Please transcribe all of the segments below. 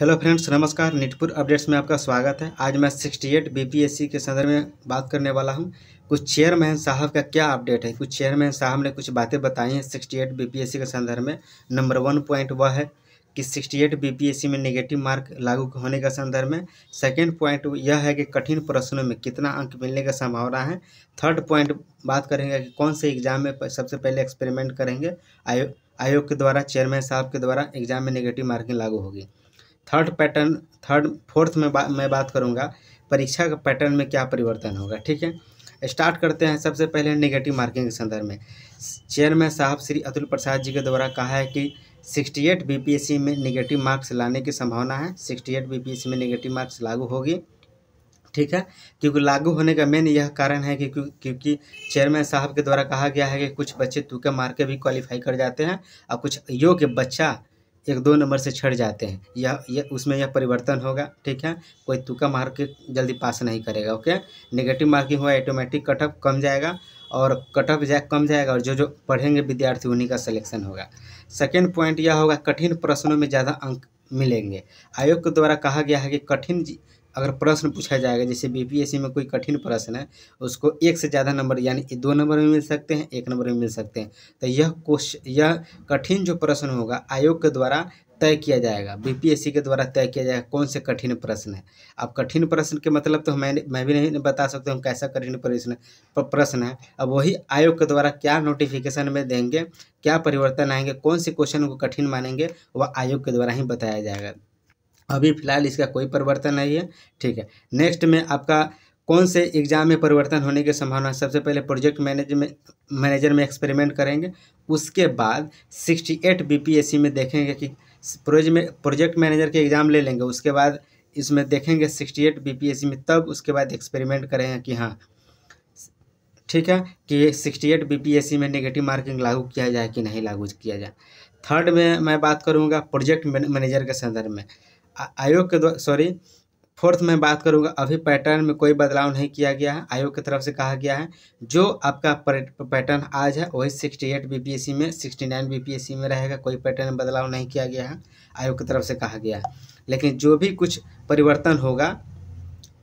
hello friends नमस्कार निटपुर updates में आपका स्वागत है आज मैं 68 बीपीएससी के संदर्भ में बात करने वाला हूं कुछ चेयरमैन साहब का क्या अपडेट है कुछ चेयरमैन साहब ने कुछ बातें बताई हैं 68 बीपीएससी के संदर्भ में नंबर वन पॉइंट वह है कि 68 बीपीएससी में नेगेटिव मार्क लागू होने का संदर्भ में सेकेंड पॉइंट यह है कि कठिन प्रश्नों में कितना अंक मिलने का संभावना है थर्ड पॉइंट बात करेंगे कि कौन से एग्जाम में सबसे पहले एक्सपेरिमेंट करेंगे आयो आयोग के द्वारा चेयरमैन साहब के द्वारा एग्जाम में नेगेटिव मार्किंग लागू होगी थर्ड पैटर्न थर्ड फोर्थ में बा, मैं बात करूँगा परीक्षा का पैटर्न में क्या परिवर्तन होगा ठीक है स्टार्ट करते हैं सबसे पहले निगेटिव मार्किंग के संदर्भ में चेयरमैन साहब श्री अतुल प्रसाद जी के द्वारा कहा है कि 68 बीपीएससी में निगेटिव मार्क्स लाने की संभावना है 68 बीपीएससी में निगेटिव मार्क्स लागू होगी ठीक है क्योंकि लागू होने का मेन यह कारण है कि क्योंकि चेयरमैन साहब के द्वारा कहा गया है कि कुछ बच्चे तुके मार के भी क्वालिफाई कर जाते हैं और कुछ योग्य बच्चा एक दो नंबर से छड़ जाते हैं यह यह उसमें यह परिवर्तन होगा ठीक है कोई तुका मार के जल्दी पास नहीं करेगा ओके नेगेटिव मार्किंग हुआ ऑटोमेटिक कटअप कम जाएगा और कटअप जाए कम जाएगा और जो जो पढ़ेंगे विद्यार्थी उन्हीं का सिलेक्शन होगा सेकेंड पॉइंट यह होगा कठिन प्रश्नों में ज़्यादा अंक मिलेंगे आयोग के द्वारा कहा गया है कि कठिन अगर प्रश्न पूछा जाएगा जैसे बीपीएससी में कोई कठिन प्रश्न है उसको एक से ज़्यादा नंबर यानी दो नंबर में मिल सकते हैं एक नंबर में मिल सकते हैं तो यह क्वेश्चन यह कठिन जो प्रश्न होगा आयोग के द्वारा तय किया जाएगा बीपीएससी के द्वारा तय किया जाएगा कौन से कठिन प्रश्न है अब कठिन प्रश्न के मतलब तो मैं मैं भी नहीं बता सकता हूँ कैसा कठिन प्रश्न प्रश्न है अब वही आयोग के द्वारा क्या नोटिफिकेशन में देंगे क्या परिवर्तन आएंगे कौन से क्वेश्चन को कठिन मानेंगे वह आयोग के द्वारा ही बताया जाएगा अभी फिलहाल इसका कोई परिवर्तन नहीं है ठीक है नेक्स्ट में आपका कौन से एग्जाम में परिवर्तन होने की संभावना सबसे पहले प्रोजेक्ट मैनेज में मैनेजर में एक्सपेरिमेंट करेंगे उसके बाद 68 बीपीएससी में देखेंगे कि प्रोजेक्ट में प्रोजेक्ट मैनेजर के एग्ज़ाम ले लेंगे उसके बाद इसमें देखेंगे 68 बीपीएससी में तब उसके बाद एक्सपेरिमेंट करेंगे कि हाँ ठीक है कि 68 बीपीएससी में नेगेटिव मार्किंग लागू किया जाए कि नहीं लागू किया जाए थर्ड में मैं बात करूँगा प्रोजेक्ट मैनेजर के संदर्भ में आयोग के द्वारा सॉरी फोर्थ में बात करूंगा अभी पैटर्न में कोई बदलाव नहीं किया गया है आयोग की तरफ से कहा गया है जो आपका पैटर्न आज है वही सिक्सटी एट बी में सिक्सटी नाइन बी में रहेगा कोई पैटर्न में बदलाव नहीं किया गया है आयोग की तरफ से कहा गया है लेकिन जो भी कुछ परिवर्तन होगा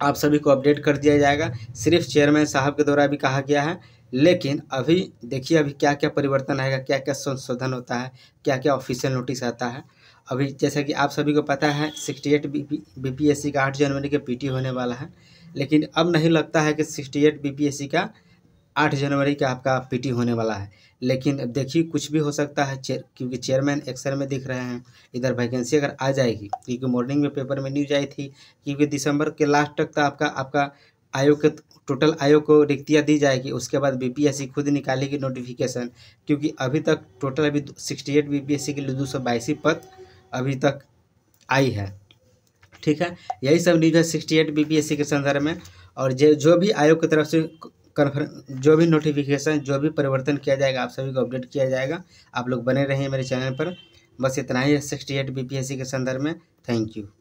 आप सभी को अपडेट कर दिया जाएगा सिर्फ चेयरमैन साहब के द्वारा भी कहा गया है लेकिन अभी देखिए अभी क्या क्या परिवर्तन आएगा क्या क्या संशोधन होता है क्या क्या ऑफिशियल नोटिस आता है अभी जैसा कि आप सभी को पता है sixty eight B P S C का आठ जनवरी के पीटी होने वाला है लेकिन अब नहीं लगता है कि sixty eight B P S C का आठ जनवरी का आपका पीटी होने वाला है लेकिन देखिए कुछ भी हो सकता है चेयर क्योंकि चेयरमैन एक्सर में दिख रहे हैं इधर वैकेंसी अगर आ जाएगी क्योंकि मॉर्निंग में पेपर में न्यूज आई थी क्योंकि दिसंबर के लास्ट तक तो आपका आपका आयोग के टोटल आयोग को रिक्तियाँ दी जाएगी उसके बाद बीपीएससी खुद निकालेगी नोटिफिकेशन क्योंकि अभी तक टोटल अभी सिक्सटी एट बीपीएससी के लिए दो सौ पद अभी तक आई है ठीक है यही सब न्यूज है सिक्सटी एट बी के संदर्भ में और जो जो भी आयोग की तरफ से कन्फर्म जो भी नोटिफिकेशन जो भी परिवर्तन किया जाएगा आप सभी को अपडेट किया जाएगा आप लोग बने रहें मेरे चैनल पर बस इतना ही है सिक्सटी एट बी के संदर्भ में थैंक यू